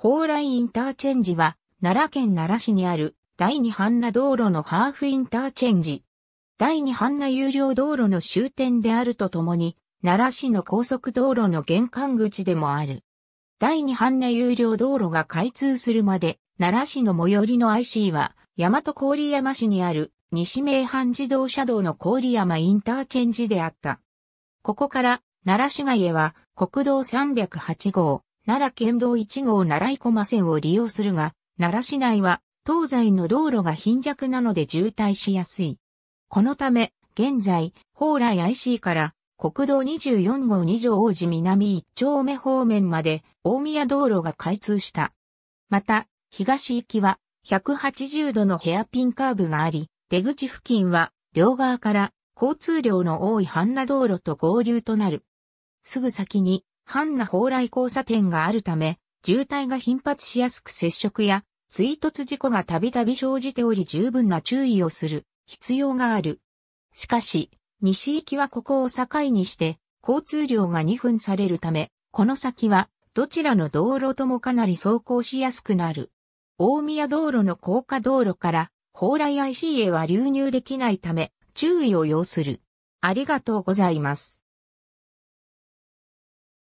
蓬莱インターチェンジは、奈良県奈良市にある第二半那道路のハーフインターチェンジ。第二半那有料道路の終点であるとともに、奈良市の高速道路の玄関口でもある。第二半那有料道路が開通するまで、奈良市の最寄りの IC は、大和郡山市にある西名阪自動車道の郡山インターチェンジであった。ここから、奈良市街へは国道308号、奈良県道1号奈良生駒線を利用するが、奈良市内は東西の道路が貧弱なので渋滞しやすい。このため、現在、蓬莱 IC から国道24号2条王子南1丁目方面まで大宮道路が開通した。また、東行きは180度のヘアピンカーブがあり、出口付近は両側から交通量の多い半裸道路と合流となる。すぐ先にハンナ蓬莱交差点があるため、渋滞が頻発しやすく接触や追突事故がたびたび生じており十分な注意をする必要がある。しかし、西行きはここを境にして交通量が2分されるため、この先はどちらの道路ともかなり走行しやすくなる。大宮道路の高架道路から蓬莱 IC へは流入できないため注意を要する。ありがとうございます。